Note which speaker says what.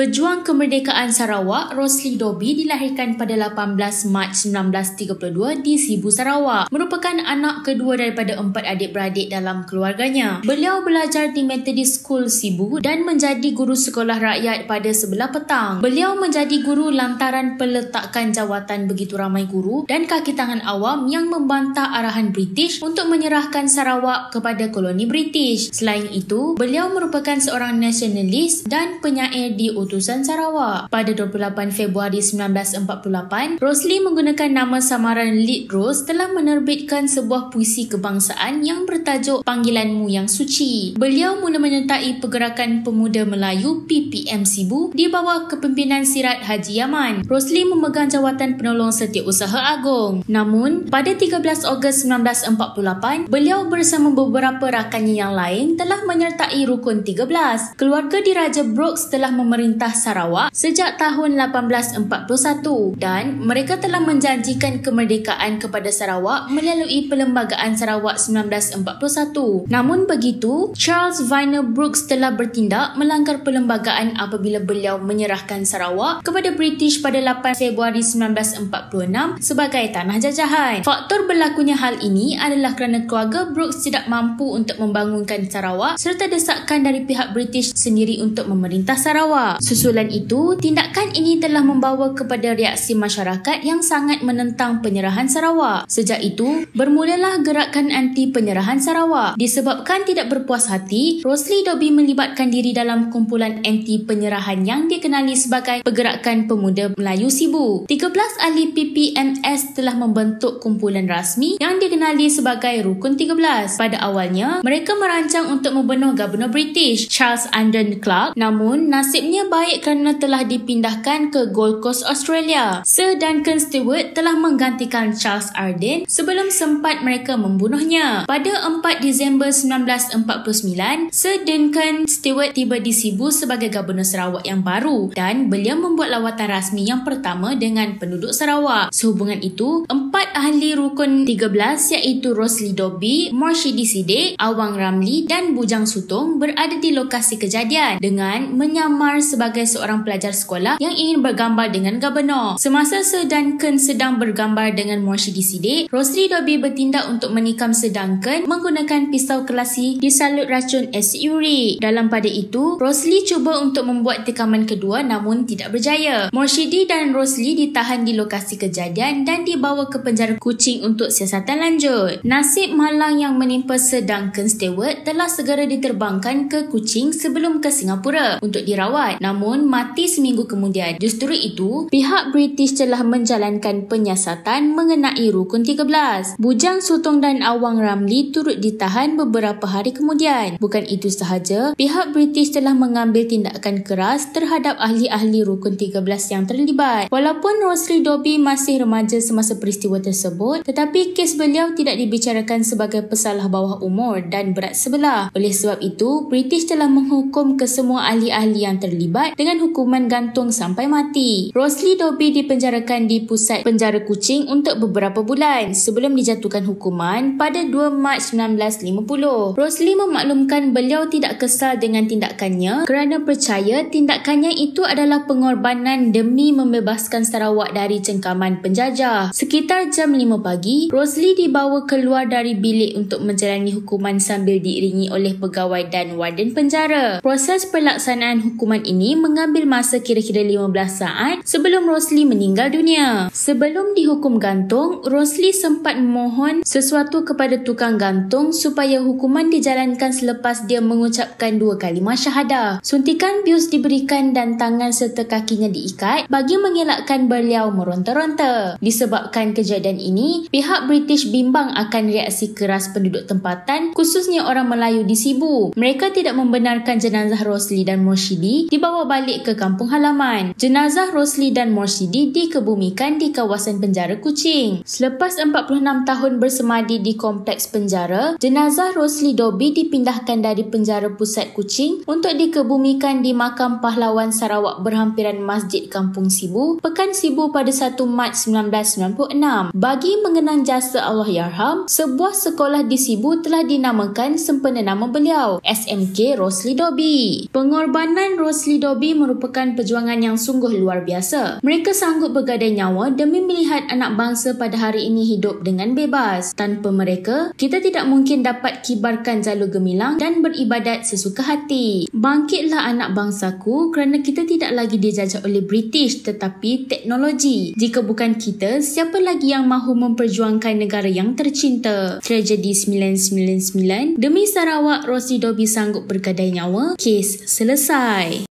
Speaker 1: Pejuang kemerdekaan Sarawak, Rosli Dobi dilahirkan pada 18 Mac 1932 di Sibu, Sarawak. Merupakan anak kedua daripada empat adik-beradik dalam keluarganya. Beliau belajar di Methodist School Sibu dan menjadi guru sekolah rakyat pada sebelah petang. Beliau menjadi guru lantaran peletakan jawatan begitu ramai guru dan kaki tangan awam yang membantah arahan British untuk menyerahkan Sarawak kepada koloni British. Selain itu, beliau merupakan seorang nasionalis dan penyair di utara. Utusan Sarawak. Pada 28 Februari 1948, Rosli menggunakan nama samaran Lit Rose telah menerbitkan sebuah puisi kebangsaan yang bertajuk Panggilanmu Yang Suci. Beliau mula menyertai Pergerakan Pemuda Melayu PPM Sibu di bawah kepimpinan Sirat Haji Yaman. Rosli memegang jawatan penolong setiausaha agung. Namun, pada 13 Ogos 1948, beliau bersama beberapa rakannya yang lain telah menyertai Rukun 13. Keluarga diraja Brooks telah memerintah pemerintah Sarawak sejak tahun 1841 dan mereka telah menjanjikan kemerdekaan kepada Sarawak melalui Perlembagaan Sarawak 1941. Namun begitu, Charles Viner Brooks telah bertindak melanggar perlembagaan apabila beliau menyerahkan Sarawak kepada British pada 8 Februari 1946 sebagai tanah jajahan. Faktor berlakunya hal ini adalah kerana keluarga Brooks tidak mampu untuk membangunkan Sarawak serta desakan dari pihak British sendiri untuk memerintah Sarawak. Susulan itu, tindakan ini telah membawa kepada reaksi masyarakat yang sangat menentang penyerahan Sarawak. Sejak itu, bermulalah gerakan anti penyerahan Sarawak. Disebabkan tidak berpuas hati, Rosli Dobi melibatkan diri dalam kumpulan anti penyerahan yang dikenali sebagai Pergerakan Pemuda Melayu Sibu. 13 ahli PPMS telah membentuk kumpulan rasmi yang dikenali sebagai Rukun 13. Pada awalnya, mereka merancang untuk membunuh Gubernur British, Charles Anden Clark. Namun, nasibnya baik kerana telah dipindahkan ke Gold Coast Australia. Sir Duncan Stewart telah menggantikan Charles Arden sebelum sempat mereka membunuhnya. Pada 4 Disember 1949, Sir Duncan Stewart tiba di Sibu sebagai Gubernur Sarawak yang baru dan beliau membuat lawatan rasmi yang pertama dengan penduduk Sarawak. Sehubungan itu, empat ahli rukun 13 iaitu Rosli Dobby, Morshidi Sidik, Awang Ramli dan Bujang Sutong berada di lokasi kejadian dengan menyamar sebagai sebagai seorang pelajar sekolah yang ingin bergambar dengan Gabenor. Semasa sedangkan sedang bergambar dengan Moshidi Sidik, Rosli Dobby bertindak untuk menikam sedangkan menggunakan pisau kelasi disalut racun asid urik. Dalam pada itu, Rosli cuba untuk membuat tekaman kedua namun tidak berjaya. Moshidi dan Rosli ditahan di lokasi kejadian dan dibawa ke penjara kucing untuk siasatan lanjut. Nasib malang yang menimpa sedangkan Stewart telah segera diterbangkan ke kucing sebelum ke Singapura untuk dirawat. Namun namun mati seminggu kemudian. Justeru itu, pihak British telah menjalankan penyiasatan mengenai Rukun 13. Bujang Sutong dan Awang Ramli turut ditahan beberapa hari kemudian. Bukan itu sahaja, pihak British telah mengambil tindakan keras terhadap ahli-ahli Rukun 13 yang terlibat. Walaupun Rosri Dobi masih remaja semasa peristiwa tersebut, tetapi kes beliau tidak dibicarakan sebagai pesalah bawah umur dan berat sebelah. Oleh sebab itu, British telah menghukum kesemua ahli-ahli yang terlibat terlibat dengan hukuman gantung sampai mati. Rosli Dobby dipenjarakan di pusat penjara kucing untuk beberapa bulan sebelum dijatuhkan hukuman pada 2 Mac 1950. Rosli memaklumkan beliau tidak kesal dengan tindakannya kerana percaya tindakannya itu adalah pengorbanan demi membebaskan Sarawak dari cengkaman penjajah. Sekitar jam 5 pagi, Rosli dibawa keluar dari bilik untuk menjalani hukuman sambil diiringi oleh pegawai dan warden penjara. Proses pelaksanaan hukuman ini mengambil masa kira-kira 15 saat sebelum Rosli meninggal dunia. Sebelum dihukum gantung, Rosli sempat memohon sesuatu kepada tukang gantung supaya hukuman dijalankan selepas dia mengucapkan dua kali syahadah. Suntikan bius diberikan dan tangan serta kakinya diikat bagi mengelakkan beliau meronta-ronta. Disebabkan kejadian ini, pihak British bimbang akan reaksi keras penduduk tempatan khususnya orang Melayu di Sibu. Mereka tidak membenarkan jenazah Rosli dan Murshidi dibawa dibawa balik ke kampung halaman. Jenazah Rosli dan Morsidi dikebumikan di kawasan penjara Kuching. Selepas 46 tahun bersemadi di kompleks penjara, jenazah Rosli Dobi dipindahkan dari penjara pusat Kuching untuk dikebumikan di makam pahlawan Sarawak berhampiran Masjid Kampung Sibu, Pekan Sibu pada 1 Mac 1996. Bagi mengenang jasa Allah Yarham, sebuah sekolah di Sibu telah dinamakan sempena nama beliau, SMK Rosli Dobi. Pengorbanan Rosli Dobi Dobby merupakan perjuangan yang sungguh luar biasa. Mereka sanggup bergadai nyawa demi melihat anak bangsa pada hari ini hidup dengan bebas. Tanpa mereka, kita tidak mungkin dapat kibarkan jalur gemilang dan beribadat sesuka hati. Bangkitlah anak bangsaku kerana kita tidak lagi dijajah oleh British tetapi teknologi. Jika bukan kita, siapa lagi yang mahu memperjuangkan negara yang tercinta? Tragedi 999 demi Sarawak Rosie Dobby sanggup bergadai nyawa, kes selesai.